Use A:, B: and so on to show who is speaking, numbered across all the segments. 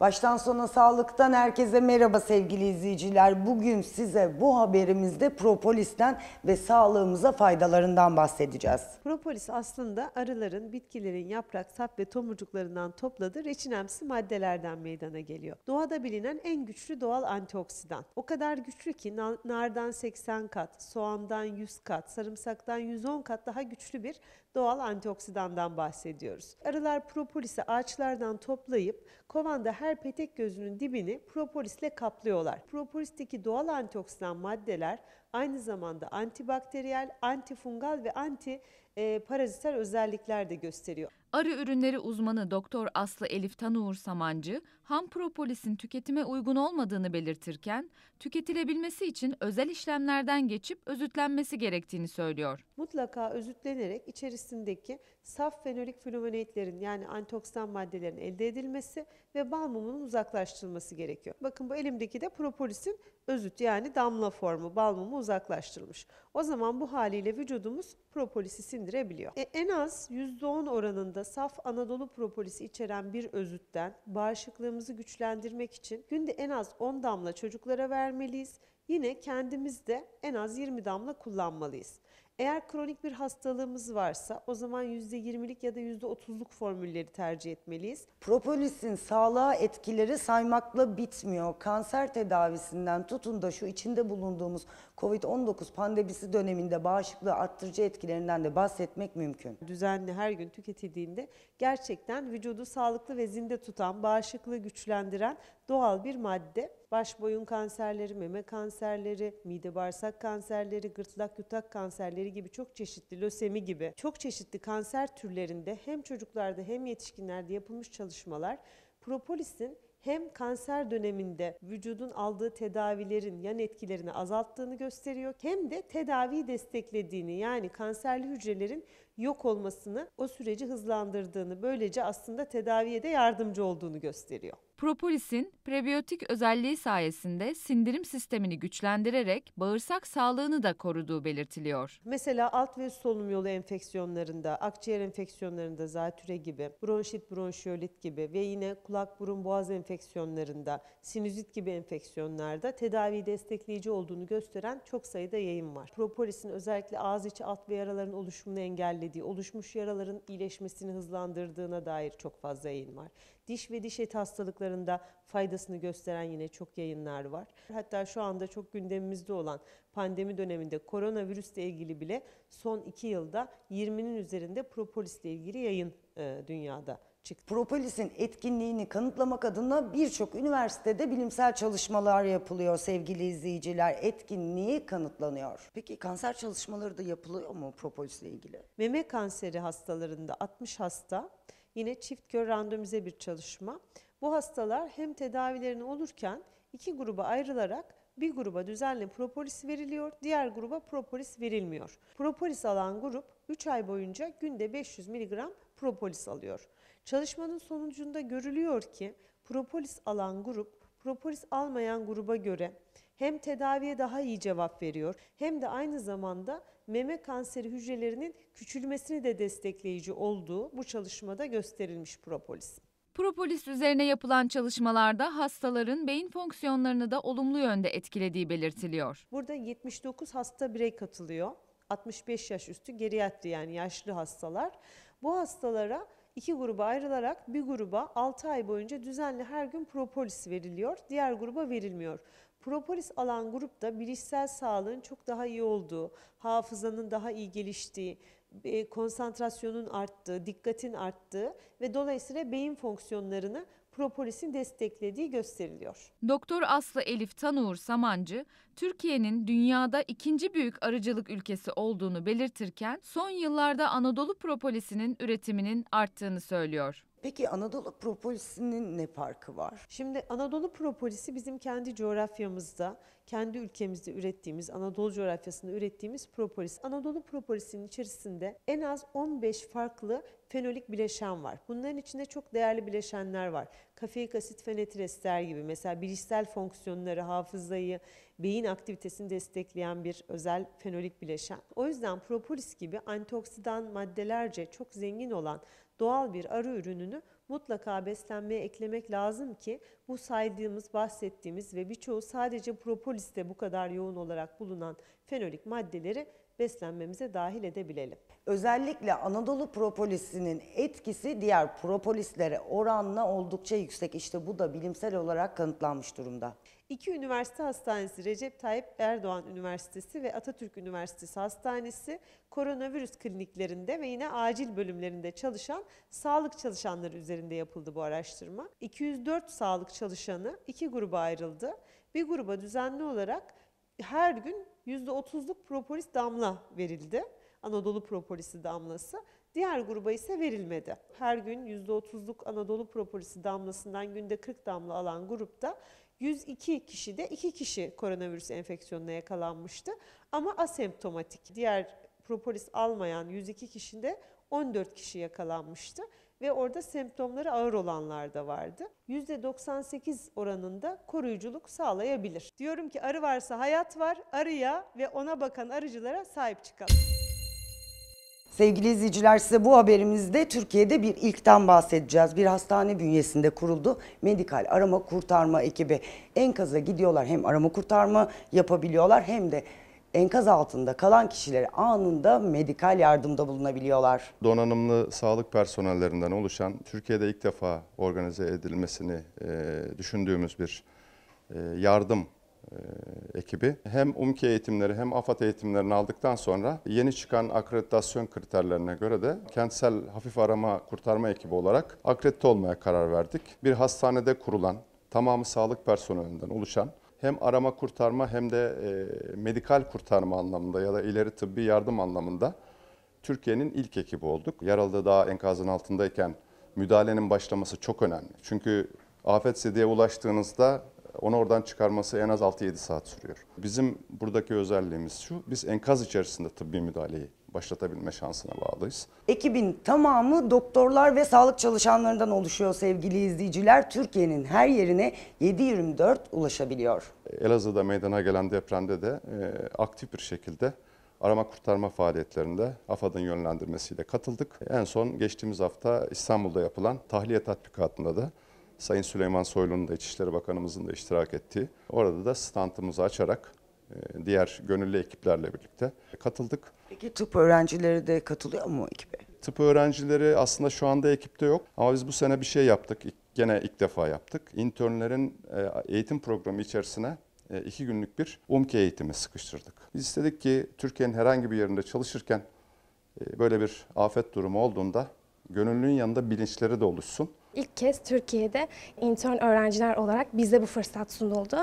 A: Baştan sona sağlıktan herkese merhaba sevgili izleyiciler. Bugün size bu haberimizde propolisten ve sağlığımıza faydalarından bahsedeceğiz.
B: Propolis aslında arıların, bitkilerin yaprak, sap ve tomurcuklarından topladığı reçinemsi maddelerden meydana geliyor. Doğada bilinen en güçlü doğal antioksidan. O kadar güçlü ki nardan 80 kat, soğandan 100 kat, sarımsaktan 110 kat daha güçlü bir doğal antioksidandan bahsediyoruz. Arılar propolisi ağaçlardan toplayıp kovanda her petek gözünün dibini propolisle kaplıyorlar. Propolisteki doğal antioksidan maddeler aynı zamanda antibakteriyel, antifungal ve anti e, özellikler de
C: gösteriyor. Arı ürünleri uzmanı Doktor Aslı Elif Tanuğur Samancı, ham propolisin tüketime uygun olmadığını belirtirken, tüketilebilmesi için özel işlemlerden geçip özütlenmesi gerektiğini söylüyor.
B: Mutlaka özütlenerek içerisindeki saf fenolik flavonoidlerin yani antioksidan maddelerin elde edilmesi ve bal mumunun uzaklaştırılması gerekiyor. Bakın bu elimdeki de propolisin özüt yani damla formu, bal mumu uzaklaştırılmış. O zaman bu haliyle vücudumuz propolisi sindirebiliyor. E, en az %10 oranında saf Anadolu propolisi içeren bir özütten bağışıklığımızı güçlendirmek için günde en az 10 damla çocuklara vermeliyiz. Yine kendimiz de en az 20 damla kullanmalıyız. Eğer kronik bir hastalığımız varsa o zaman %20'lik ya da %30'luk formülleri tercih etmeliyiz.
A: Propolisin sağlığa etkileri saymakla bitmiyor. Kanser tedavisinden tutun da şu içinde bulunduğumuz COVID-19 pandemisi döneminde bağışıklığı arttırıcı etkilerinden de bahsetmek mümkün.
B: Düzenli her gün tüketildiğinde gerçekten vücudu sağlıklı ve zinde tutan, bağışıklığı güçlendiren doğal bir madde baş boyun kanserleri, meme kanserleri, mide bağırsak kanserleri, gırtlak yutak kanserleri gibi çok çeşitli lösemi gibi çok çeşitli kanser türlerinde hem çocuklarda hem yetişkinlerde yapılmış çalışmalar propolisin hem kanser döneminde vücudun aldığı tedavilerin yan etkilerini azalttığını gösteriyor hem de tedaviyi desteklediğini yani kanserli hücrelerin yok olmasını o süreci hızlandırdığını böylece aslında tedaviye de yardımcı olduğunu gösteriyor.
C: Propolisin prebiyotik özelliği sayesinde sindirim sistemini güçlendirerek bağırsak sağlığını da koruduğu belirtiliyor.
B: Mesela alt ve üst solunum yolu enfeksiyonlarında, akciğer enfeksiyonlarında zatüre gibi, bronşit, bronşiyolit gibi ve yine kulak, burun, boğaz enfeksiyonlarında, sinüzit gibi enfeksiyonlarda tedavi destekleyici olduğunu gösteren çok sayıda yayın var. Propolisin özellikle ağız içi alt ve yaraların oluşumunu engellediği, oluşmuş yaraların iyileşmesini hızlandırdığına dair çok fazla yayın var diş ve diş eti hastalıklarında faydasını gösteren yine çok yayınlar var. Hatta şu anda çok gündemimizde olan pandemi döneminde koronavirüsle ilgili bile son iki yılda 20'nin üzerinde propolisle ilgili
A: yayın e, dünyada çıktı. Propolisin etkinliğini kanıtlamak adına birçok üniversitede bilimsel çalışmalar yapılıyor sevgili izleyiciler. Etkinliği kanıtlanıyor. Peki kanser çalışmaları da yapılıyor mu propolisle ilgili?
B: Meme kanseri hastalarında 60 hasta yine çift kör randomize bir çalışma. Bu hastalar hem tedavilerini olurken iki gruba ayrılarak bir gruba düzenli propolis veriliyor, diğer gruba propolis verilmiyor. Propolis alan grup 3 ay boyunca günde 500 mg propolis alıyor. Çalışmanın sonucunda görülüyor ki propolis alan grup propolis almayan gruba göre hem tedaviye daha iyi cevap veriyor hem de aynı zamanda meme kanseri hücrelerinin küçülmesini de destekleyici olduğu bu çalışmada gösterilmiş propolis.
C: Propolis üzerine yapılan çalışmalarda hastaların beyin fonksiyonlarını da olumlu yönde etkilediği belirtiliyor.
B: Burada 79 hasta birey katılıyor. 65 yaş üstü geriatri yani yaşlı hastalar. Bu hastalara iki gruba ayrılarak bir gruba 6 ay boyunca düzenli her gün propolis veriliyor, diğer gruba verilmiyor. Propolis alan grupta bilişsel sağlığın çok daha iyi olduğu, hafızanın daha iyi geliştiği, e, konsantrasyonun arttığı, dikkatin arttığı ve dolayısıyla beyin fonksiyonlarını Propolis'in desteklediği gösteriliyor.
C: Doktor Aslı Elif Tanuğur Samancı, Türkiye'nin dünyada ikinci büyük arıcılık ülkesi olduğunu belirtirken son yıllarda Anadolu Propolis'inin üretiminin arttığını söylüyor.
A: Peki Anadolu propolisinin ne farkı var?
C: Şimdi Anadolu
B: propolisi bizim kendi coğrafyamızda, kendi ülkemizde ürettiğimiz, Anadolu coğrafyasında ürettiğimiz propolis. Anadolu propolisinin içerisinde en az 15 farklı fenolik bileşen var. Bunların içinde çok değerli bileşenler var. Kafeik asit fenetil gibi mesela bilişsel fonksiyonları, hafızayı, beyin aktivitesini destekleyen bir özel fenolik bileşen. O yüzden propolis gibi antioksidan maddelerce çok zengin olan doğal bir arı ürününü mutlaka beslenmeye eklemek lazım ki bu saydığımız, bahsettiğimiz ve birçoğu sadece propoliste bu kadar yoğun olarak bulunan fenolik maddeleri beslenmemize dahil edebilelim.
A: Özellikle Anadolu propolisinin etkisi diğer propolislere oranla oldukça yüksek. İşte bu da bilimsel olarak kanıtlanmış durumda.
B: İki üniversite hastanesi Recep Tayyip Erdoğan Üniversitesi ve Atatürk Üniversitesi Hastanesi koronavirüs kliniklerinde ve yine acil bölümlerinde çalışan sağlık çalışanları üzerinde yapıldı bu araştırma. 204 sağlık çalışanı iki gruba ayrıldı. Bir gruba düzenli olarak her gün %30'luk propolis damla verildi. Anadolu propolisi damlası. Diğer gruba ise verilmedi. Her gün %30'luk Anadolu propolisi damlasından günde 40 damla alan grupta 102 de 2 kişi koronavirüs enfeksiyonuna yakalanmıştı. Ama asemptomatik. Diğer propolis almayan 102 kişide 14 kişi yakalanmıştı ve orada semptomları ağır olanlar da vardı. %98 oranında koruyuculuk sağlayabilir. Diyorum ki arı varsa hayat var, arıya ve ona bakan arıcılara sahip çıkalım.
A: Sevgili izleyiciler size bu haberimizde Türkiye'de bir ilkten bahsedeceğiz. Bir hastane bünyesinde kuruldu. Medikal arama kurtarma ekibi enkaza gidiyorlar. Hem arama kurtarma yapabiliyorlar hem de enkaz altında kalan kişileri anında medikal yardımda bulunabiliyorlar.
D: Donanımlı sağlık personellerinden oluşan Türkiye'de ilk defa organize edilmesini e, düşündüğümüz bir e, yardım e, ekibi hem UMKE eğitimleri hem AFAD eğitimlerini aldıktan sonra yeni çıkan akreditasyon kriterlerine göre de kentsel hafif arama kurtarma ekibi olarak akredite olmaya karar verdik. Bir hastanede kurulan, tamamı sağlık personelinden oluşan hem arama kurtarma hem de e, medikal kurtarma anlamında ya da ileri tıbbi yardım anlamında Türkiye'nin ilk ekibi olduk. Yaralı daha enkazın altındayken müdahalenin başlaması çok önemli. Çünkü afet sedeye ulaştığınızda onu oradan çıkarması en az 6-7 saat sürüyor. Bizim buradaki özelliğimiz şu, biz enkaz içerisinde tıbbi müdahaleyi başlatabilme şansına bağlıyız.
A: Ekibin tamamı doktorlar ve sağlık çalışanlarından oluşuyor sevgili izleyiciler. Türkiye'nin her yerine 7-24
D: ulaşabiliyor. Elazığ'da meydana gelen depremde de e, aktif bir şekilde arama kurtarma faaliyetlerinde AFAD'ın yönlendirmesiyle katıldık. En son geçtiğimiz hafta İstanbul'da yapılan tahliye tatbikatında da Sayın Süleyman Soylu'nun da İçişleri Bakanımızın da iştirak ettiği orada da standımızı açarak ee, diğer gönüllü ekiplerle birlikte katıldık. Peki tıp
A: öğrencileri de katılıyor mu ekibe?
D: Tıp öğrencileri aslında şu anda ekipte yok ama biz bu sene bir şey yaptık. Gene ilk defa yaptık. İnternlerin e, eğitim programı içerisine e, iki günlük bir UMKE eğitimi sıkıştırdık. Biz istedik ki Türkiye'nin herhangi bir yerinde çalışırken e, böyle bir afet durumu olduğunda gönüllünün yanında bilinçleri de oluşsun
B: ilk kez Türkiye'de intern öğrenciler olarak bize bu fırsat sunuldu.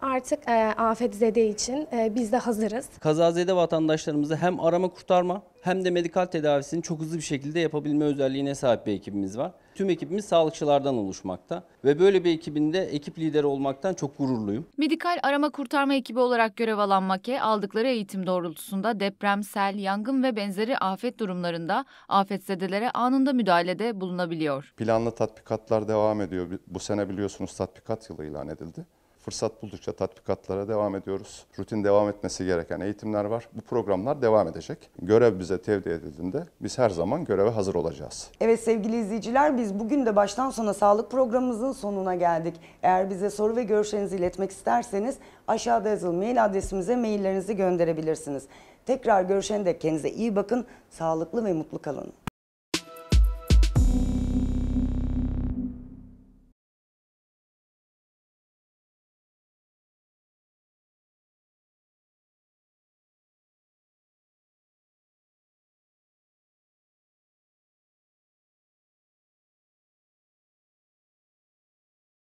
B: Artık e, afetzede için e, biz de hazırız.
D: Kazazede vatandaşlarımızı hem arama kurtarma hem de medikal tedavisini çok hızlı bir şekilde yapabilme özelliğine sahip bir ekibimiz var. Tüm ekibimiz sağlıkçılardan oluşmakta ve böyle bir ekibinde ekip lideri olmaktan çok gururluyum.
C: Medikal arama kurtarma ekibi olarak görev alan MAKE aldıkları eğitim doğrultusunda deprem, sel, yangın ve benzeri afet durumlarında afetzedelere anında müdahalede bulunabiliyor.
D: Planlı tatbikatlar devam ediyor. Bu sene biliyorsunuz tatbikat yılı ilan edildi fırsat buldukça tatbikatlara devam ediyoruz. Rutin devam etmesi gereken eğitimler var. Bu programlar devam edecek. Görev bize tevdi edildiğinde biz her zaman göreve hazır olacağız.
A: Evet sevgili izleyiciler biz bugün de baştan sona sağlık programımızın sonuna geldik. Eğer bize soru ve görüşlerinizi iletmek isterseniz aşağıda yazılı mail adresimize maillerinizi gönderebilirsiniz. Tekrar görüşene dek kendinize iyi bakın, sağlıklı ve mutlu kalın.